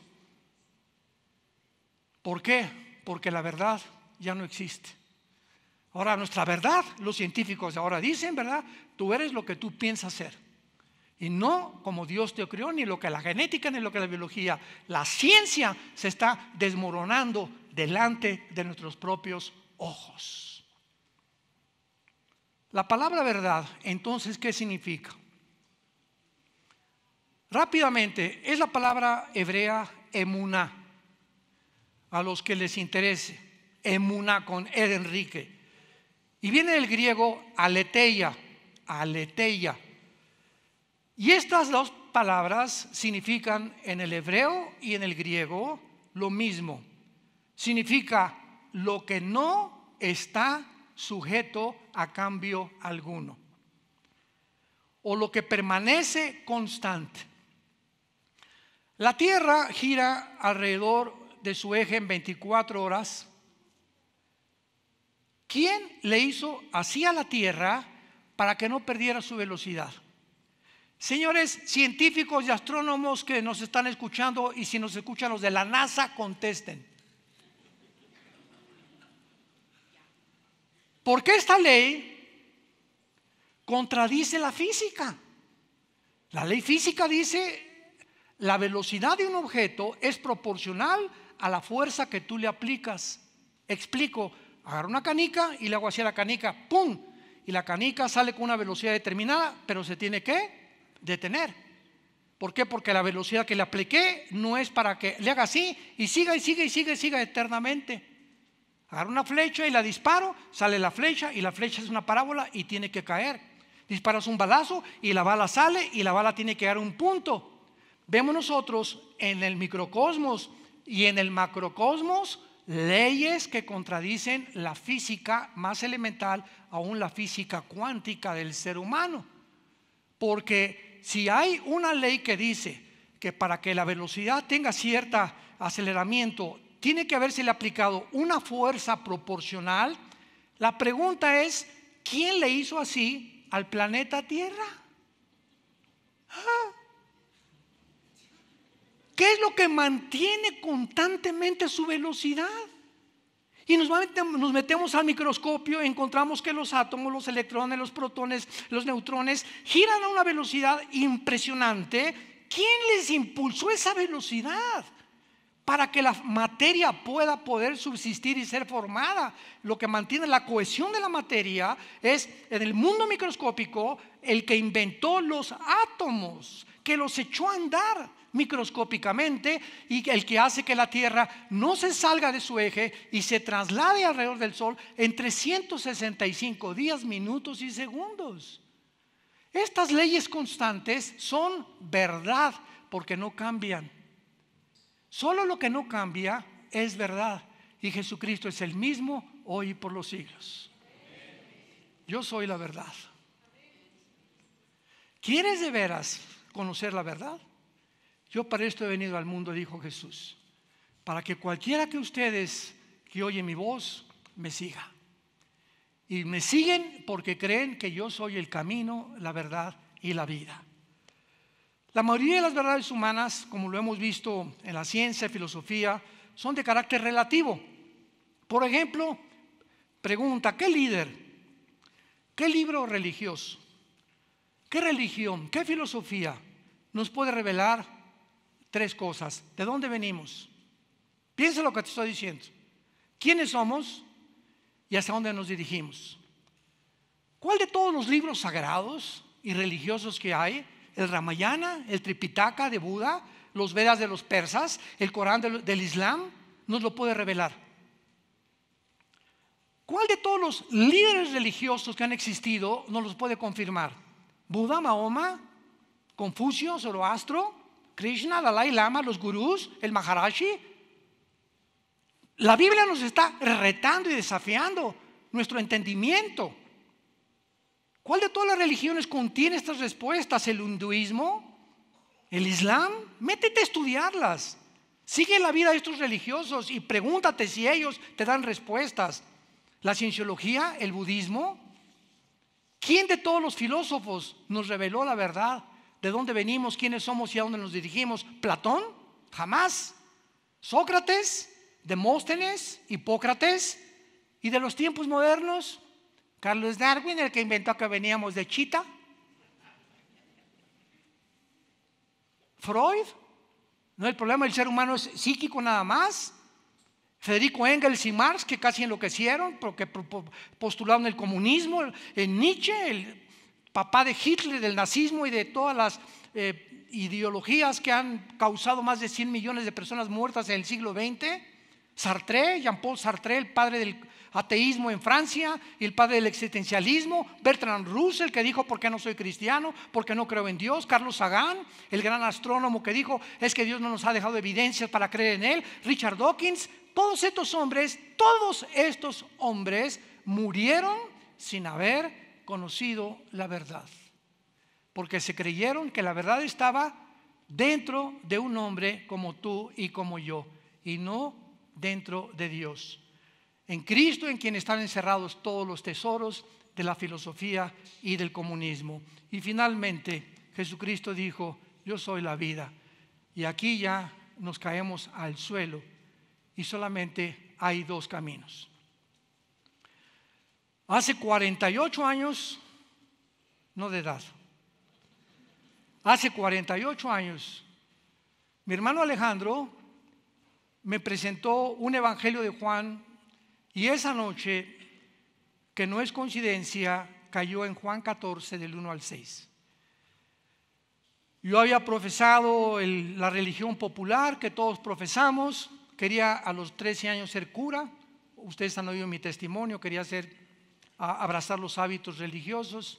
¿Por qué? Porque la verdad ya no existe. Ahora, nuestra verdad, los científicos ahora dicen, ¿verdad? Tú eres lo que tú piensas ser. Y no como Dios te creó, ni lo que la genética, ni lo que la biología. La ciencia se está desmoronando delante de nuestros propios ojos. La palabra verdad, entonces, ¿qué significa? Rápidamente, es la palabra hebrea emuná, a los que les interese, emuná con Ed Enrique y viene el griego aleteia, aleteia. Y estas dos palabras significan en el hebreo y en el griego lo mismo. Significa lo que no está sujeto a cambio alguno. O lo que permanece constante. La Tierra gira alrededor de su eje en 24 horas ¿Quién le hizo así a la Tierra para que no perdiera su velocidad? Señores científicos y astrónomos que nos están escuchando y si nos escuchan los de la NASA, contesten. ¿Por qué esta ley contradice la física. La ley física dice la velocidad de un objeto es proporcional a la fuerza que tú le aplicas. Explico, agarro una canica y le hago así a la canica, ¡pum! Y la canica sale con una velocidad determinada, pero se tiene que detener. ¿Por qué? Porque la velocidad que le apliqué no es para que le haga así y siga y siga y siga y siga eternamente. Agarro una flecha y la disparo, sale la flecha y la flecha es una parábola y tiene que caer. Disparas un balazo y la bala sale y la bala tiene que dar un punto. Vemos nosotros en el microcosmos y en el macrocosmos leyes que contradicen la física más elemental, aún la física cuántica del ser humano. Porque si hay una ley que dice que para que la velocidad tenga cierto aceleramiento, tiene que haberse aplicado una fuerza proporcional, la pregunta es, ¿quién le hizo así al planeta Tierra? Ah, ¿Qué es lo que mantiene constantemente su velocidad? Y nos metemos, nos, metemos al microscopio, y encontramos que los átomos, los electrones, los protones, los neutrones giran a una velocidad impresionante. ¿Quién les impulsó esa velocidad? Para que la materia pueda poder subsistir y ser formada. Lo que mantiene la cohesión de la materia es, en el mundo microscópico, el que inventó los átomos, que los echó a andar microscópicamente y el que hace que la Tierra no se salga de su eje y se traslade alrededor del Sol en 365 días, minutos y segundos. Estas leyes constantes son verdad porque no cambian. Solo lo que no cambia es verdad y Jesucristo es el mismo hoy y por los siglos. Yo soy la verdad. ¿Quieres de veras conocer la verdad? Yo para esto he venido al mundo, dijo Jesús, para que cualquiera que ustedes que oye mi voz me siga. Y me siguen porque creen que yo soy el camino, la verdad y la vida. La mayoría de las verdades humanas, como lo hemos visto en la ciencia, filosofía, son de carácter relativo. Por ejemplo, pregunta, ¿qué líder? ¿Qué libro religioso? ¿Qué religión? ¿Qué filosofía nos puede revelar tres cosas. ¿De dónde venimos? Piensa lo que te estoy diciendo. ¿Quiénes somos y hasta dónde nos dirigimos? ¿Cuál de todos los libros sagrados y religiosos que hay, el Ramayana, el Tripitaka de Buda, los Vedas de los persas, el Corán del, del Islam, nos lo puede revelar? ¿Cuál de todos los líderes religiosos que han existido nos los puede confirmar? ¿Buda, Mahoma, Confucio, Zoroastro? Krishna, Dalai Lama, los gurús, el Maharashi. La Biblia nos está retando y desafiando nuestro entendimiento. ¿Cuál de todas las religiones contiene estas respuestas? ¿El hinduismo? ¿El islam? Métete a estudiarlas. Sigue la vida de estos religiosos y pregúntate si ellos te dan respuestas. ¿La cienciología? ¿El budismo? ¿Quién de todos los filósofos nos reveló la verdad? de dónde venimos, quiénes somos y a dónde nos dirigimos. Platón, jamás. Sócrates, Demóstenes, Hipócrates y de los tiempos modernos, Carlos Darwin, el que inventó que veníamos de Chita. Freud, no el problema del ser humano es psíquico nada más. Federico Engels y Marx, que casi enloquecieron porque postularon el comunismo, en Nietzsche, el papá de Hitler, del nazismo y de todas las eh, ideologías que han causado más de 100 millones de personas muertas en el siglo XX. Sartre, Jean-Paul Sartre, el padre del ateísmo en Francia y el padre del existencialismo, Bertrand Russell que dijo, ¿por qué no soy cristiano? ¿Por qué no creo en Dios? Carlos Sagan, el gran astrónomo que dijo, es que Dios no nos ha dejado evidencias para creer en Él, Richard Dawkins, todos estos hombres, todos estos hombres murieron sin haber conocido la verdad, porque se creyeron que la verdad estaba dentro de un hombre como tú y como yo, y no dentro de Dios. En Cristo en quien están encerrados todos los tesoros de la filosofía y del comunismo. Y finalmente Jesucristo dijo, yo soy la vida. Y aquí ya nos caemos al suelo y solamente hay dos caminos hace 48 años, no de edad, hace 48 años, mi hermano Alejandro me presentó un evangelio de Juan y esa noche, que no es coincidencia, cayó en Juan 14 del 1 al 6. Yo había profesado la religión popular que todos profesamos, quería a los 13 años ser cura, ustedes han oído mi testimonio, quería ser a abrazar los hábitos religiosos.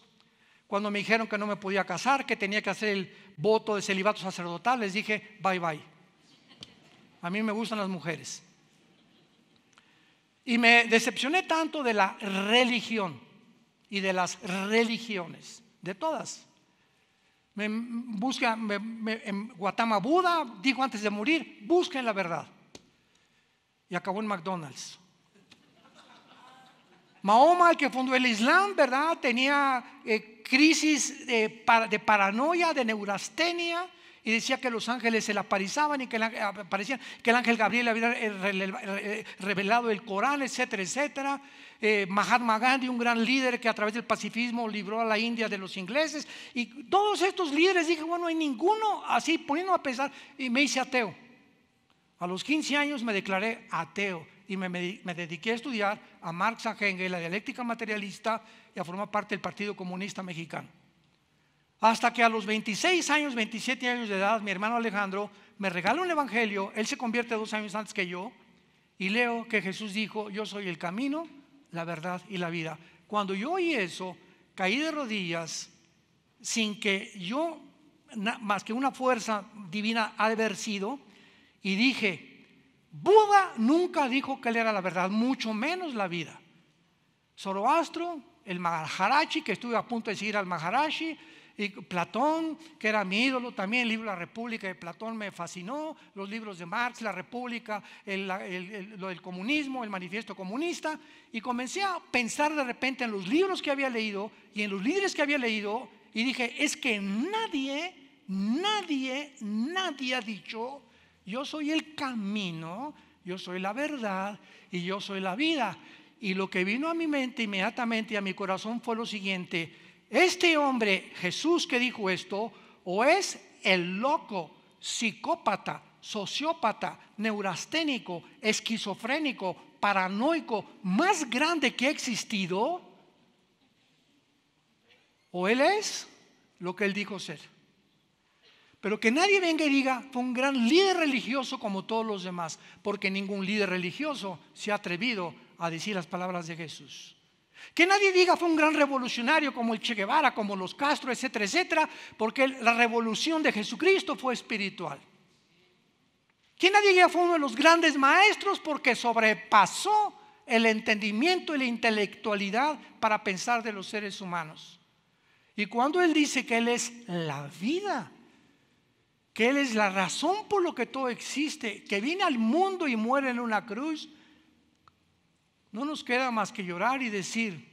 Cuando me dijeron que no me podía casar, que tenía que hacer el voto de celibato sacerdotal, les dije, bye bye. A mí me gustan las mujeres. Y me decepcioné tanto de la religión y de las religiones, de todas. Me busca, en Guatama Buda dijo antes de morir, busquen la verdad. Y acabó en McDonald's. Mahoma, el que fundó el Islam, ¿verdad? Tenía eh, crisis de, paranoia, de neurastenia, y decía que los ángeles se le aparizaban y que el, aparecían, que el ángel Gabriel había eh, eh, revelado el Corán, etcétera, etcétera. Mahatma Gandhi, un gran líder que a través del pacifismo libró a la India de los ingleses. Y todos estos líderes, dije, bueno, no hay ninguno así, poniendo a pensar, y me hice ateo. A los 15 años me declaré ateo y me, dediqué a estudiar a Marx, a Engels, la dialéctica materialista y a formar parte del Partido Comunista Mexicano. Hasta que a los 26 años, 27 años de edad, mi hermano Alejandro me regala un evangelio, él se convierte dos años antes que yo, y leo que Jesús dijo, yo soy el camino, la verdad y la vida. Cuando yo oí eso, caí de rodillas sin que yo, más que una fuerza divina, haya haber sido, y dije, Buda nunca dijo que él era la verdad, mucho menos la vida. Zoroastro, el Maharashi que estuve a punto de seguir al Maharashi y Platón, que era mi ídolo también, el libro La República de Platón me fascinó, los libros de Marx, La República, el, el, lo del comunismo, el manifiesto comunista, y comencé a pensar de repente en los libros que había leído y en los líderes que había leído, y dije, es que nadie, nadie, nadie ha dicho yo soy el camino, yo soy la verdad y yo soy la vida. Y lo que vino a mi mente inmediatamente y a mi corazón fue lo siguiente. Este hombre, Jesús que dijo esto, o es el loco, psicópata, sociópata, neurasténico, esquizofrénico, paranoico, más grande que ha existido, o él es lo que él dijo ser. Pero que nadie venga y diga, fue un gran líder religioso como todos los demás, porque ningún líder religioso se ha atrevido a decir las palabras de Jesús. Que nadie diga fue un gran revolucionario como el Che Guevara, como los Castro, etcétera, etcétera, porque la revolución de Jesucristo fue espiritual. Que nadie diga fue uno de los grandes maestros porque sobrepasó el entendimiento y la intelectualidad para pensar de los seres humanos. Y cuando Él dice que Él es la vida, él es la razón por lo que todo existe, que viene al mundo y muere en una cruz, no nos queda más que llorar y decir,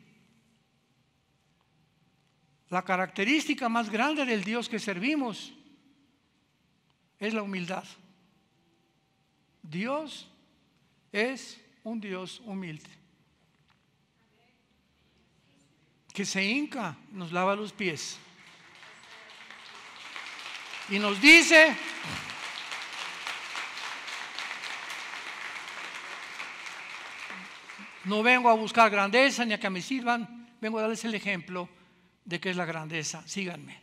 la característica más grande del Dios que servimos es la humildad. Dios es un Dios humilde, que se hinca, nos lava los pies y nos dice, no vengo a buscar grandeza ni a que me sirvan, vengo a darles el ejemplo de qué es la grandeza. Síganme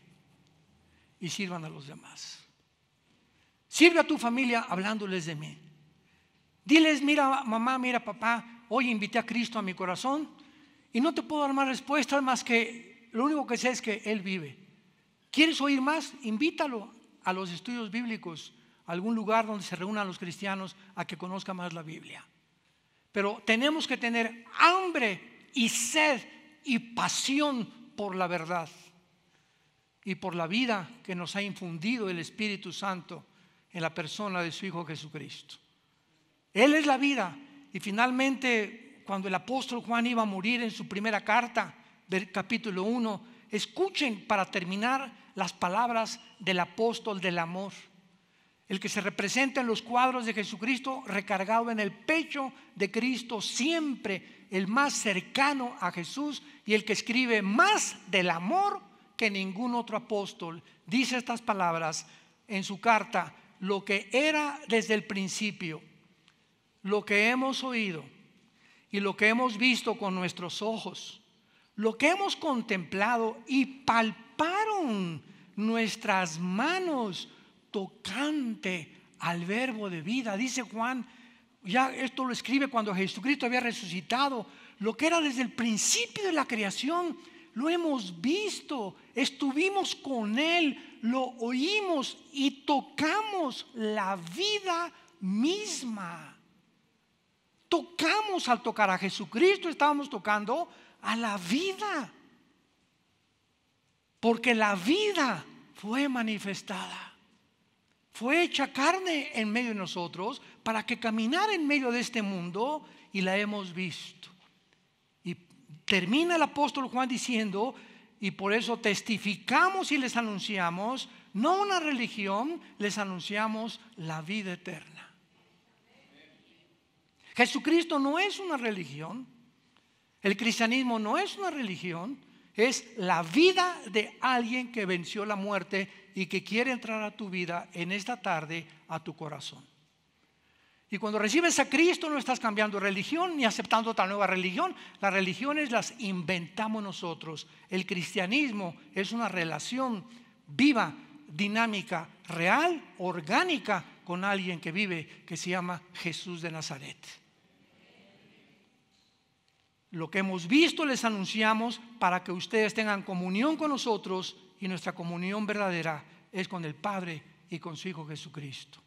y sirvan a los demás. Sirve a tu familia hablándoles de mí. Diles, mira mamá, mira papá, hoy invité a Cristo a mi corazón y no te puedo dar más respuestas más que lo único que sé es que Él vive. ¿Quieres oír más? Invítalo a los estudios bíblicos, algún lugar donde se reúnan los cristianos a que conozca más la Biblia. Pero tenemos que tener hambre y sed y pasión por la verdad y por la vida que nos ha infundido el Espíritu Santo en la persona de su Hijo Jesucristo. Él es la vida. Y finalmente, cuando el apóstol Juan iba a morir en su primera carta del capítulo 1, escuchen para terminar las palabras del apóstol del amor, el que se representa en los cuadros de Jesucristo recargado en el pecho de Cristo, siempre el más cercano a Jesús y el que escribe más del amor que ningún otro apóstol. Dice estas palabras en su carta, lo que era desde el principio, lo que hemos oído y lo que hemos visto con nuestros ojos, lo que hemos contemplado y palpado taparon nuestras manos tocante al verbo de vida. Dice Juan, ya esto lo escribe cuando Jesucristo había resucitado, lo que era desde el principio de la creación, lo hemos visto, estuvimos con Él, lo oímos y tocamos la vida misma. Tocamos al tocar a Jesucristo, estábamos tocando a la vida porque la vida fue manifestada. Fue hecha carne en medio de nosotros para que caminara en medio de este mundo y la hemos visto. Y termina el apóstol Juan diciendo, y por eso testificamos y les anunciamos, no una religión, les anunciamos la vida eterna. Jesucristo no es una religión, el cristianismo no es una religión, es la vida de alguien que venció la muerte y que quiere entrar a tu vida en esta tarde, a tu corazón. Y cuando recibes a Cristo no estás cambiando religión ni aceptando otra nueva religión. Las religiones las inventamos nosotros. El cristianismo es una relación viva, dinámica, real, orgánica con alguien que vive, que se llama Jesús de Nazaret. Lo que hemos visto les anunciamos para que ustedes tengan comunión con nosotros y nuestra comunión verdadera es con el Padre y con su Hijo Jesucristo.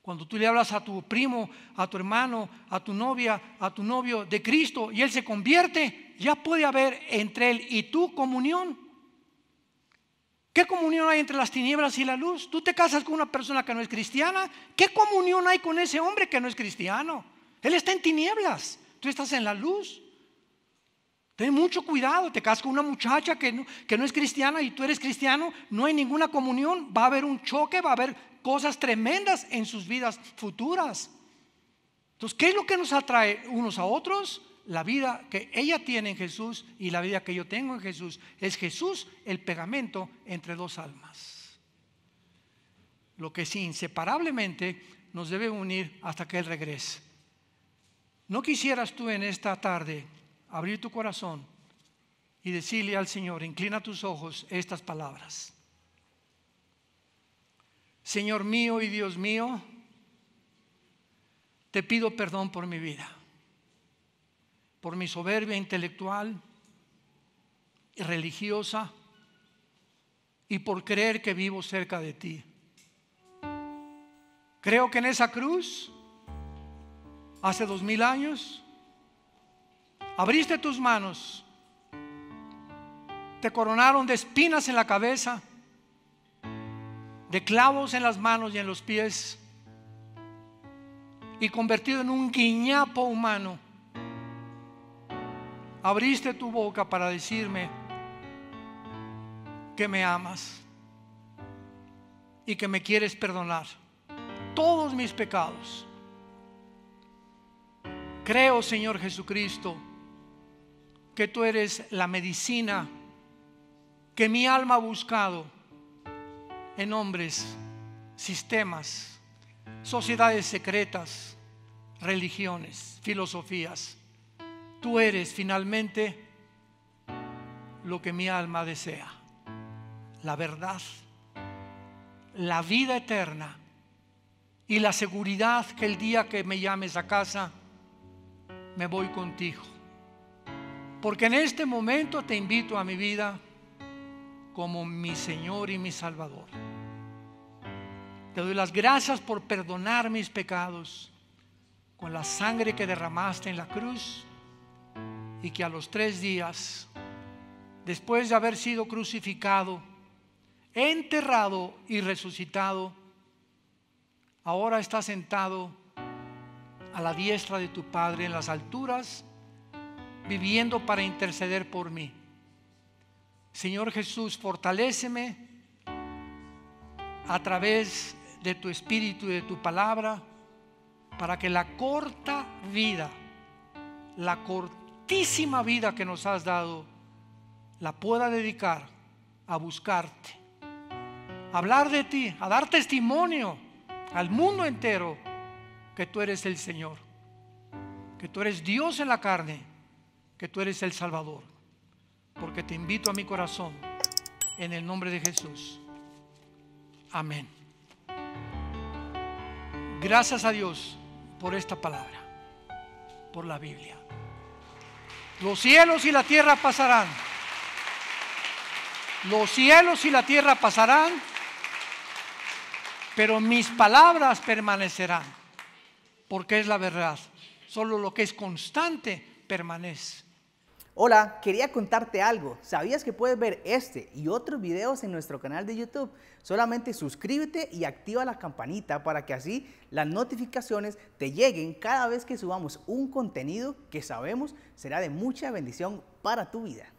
Cuando tú le hablas a tu primo, a tu hermano, a tu novia, a tu novio de Cristo y él se convierte, ya puede haber entre él y tú comunión. ¿Qué comunión hay entre las tinieblas y la luz? Tú te casas con una persona que no es cristiana. ¿Qué comunión hay con ese hombre que no es cristiano? Él está en tinieblas estás en la luz. Ten mucho cuidado, te casas con una muchacha que que no es cristiana y tú eres cristiano, no hay ninguna comunión, va a haber un choque, va a haber cosas tremendas en sus vidas futuras. Entonces, ¿qué es lo que nos atrae unos a otros? La vida que ella tiene en Jesús y la vida que yo tengo en Jesús. Es Jesús el pegamento entre dos almas. Lo que sí, inseparablemente nos debe unir hasta que Él regrese. ¿No quisieras tú en esta tarde abrir tu corazón y decirle al Señor, inclina tus ojos estas palabras? Señor mío y Dios mío, te pido perdón por mi vida, por mi soberbia intelectual y religiosa y por creer que vivo cerca de ti. Creo que en esa cruz hace dos mil años, abriste tus manos, te coronaron de espinas en la cabeza, de clavos en las manos y en los pies, y convertido en un guiñapo humano, abriste tu boca para decirme que me amas y que me quieres perdonar todos mis pecados Creo, Señor Jesucristo, que tú eres la medicina que mi alma ha buscado en hombres, sistemas, sociedades secretas, religiones, filosofías. Tú eres finalmente lo que mi alma desea, la verdad, la vida eterna y la seguridad que el día que me llames a casa, me voy contigo. Porque en este momento te invito a mi vida como mi Señor y mi Salvador. Te doy las gracias por perdonar mis pecados con la sangre que derramaste en la cruz y que a los tres días, después de haber sido crucificado, enterrado y resucitado, ahora está sentado a la diestra de tu Padre en las alturas, viviendo para interceder por mí. Señor Jesús, fortaléceme a través de tu espíritu y de tu palabra para que la corta vida, la cortísima vida que nos has dado, la pueda dedicar a buscarte, a hablar de ti, a dar testimonio al mundo entero que tú eres el Señor, que tú eres Dios en la carne, que tú eres el Salvador. Porque te invito a mi corazón en el nombre de Jesús. Amén. Gracias a Dios por esta palabra, por la Biblia. Los cielos y la tierra pasarán. Los cielos y la tierra pasarán, pero mis palabras permanecerán porque es la verdad. Solo lo que es constante permanece. Hola, quería contarte algo. ¿Sabías que puedes ver este y otros videos en nuestro canal de YouTube? Solamente suscríbete y activa la campanita para que así las notificaciones te lleguen cada vez que subamos un contenido que sabemos será de mucha bendición para tu vida.